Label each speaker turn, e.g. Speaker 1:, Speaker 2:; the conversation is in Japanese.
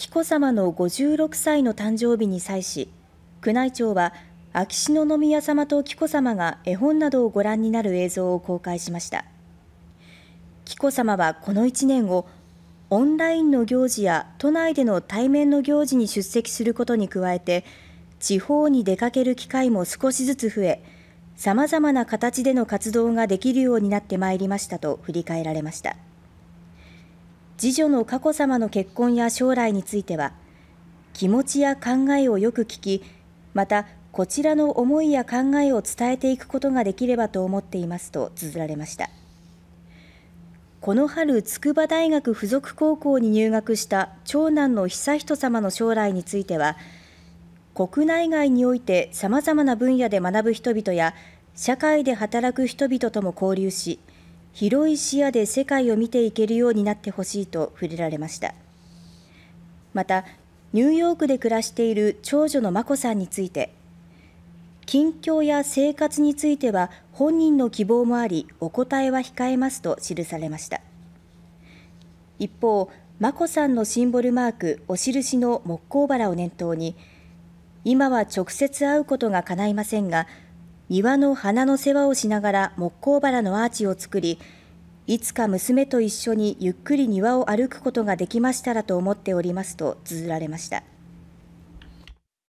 Speaker 1: 紀子さまの56歳の誕生日に際し、宮内庁は秋篠宮さまと紀子さまが絵本などをご覧になる映像を公開しました。紀子さまはこの1年をオンラインの行事や都内での対面の行事に出席することに加えて、地方に出かける機会も少しずつ増え、さまざまな形での活動ができるようになってまいりましたと振り返られました。次女の佳子さまの結婚や将来については、気持ちや考えをよく聞き、またこちらの思いや考えを伝えていくことができればと思っていますと綴られました。この春、筑波大学附属高校に入学した長男の悠仁さまの将来については、国内外においてさまざまな分野で学ぶ人々や社会で働く人々とも交流し広い視野で世界を見ていけるようになってほしいと触れられましたまたニューヨークで暮らしている長女の眞子さんについて近況や生活については本人の希望もありお答えは控えますと記されました一方眞子さんのシンボルマークお印の木工バラを念頭に今は直接会うことが叶いませんが庭の花の世話をしながら木工バラのアーチを作り、いつか娘と一緒にゆっくり庭を歩くことができましたらと思っておりますと綴られました。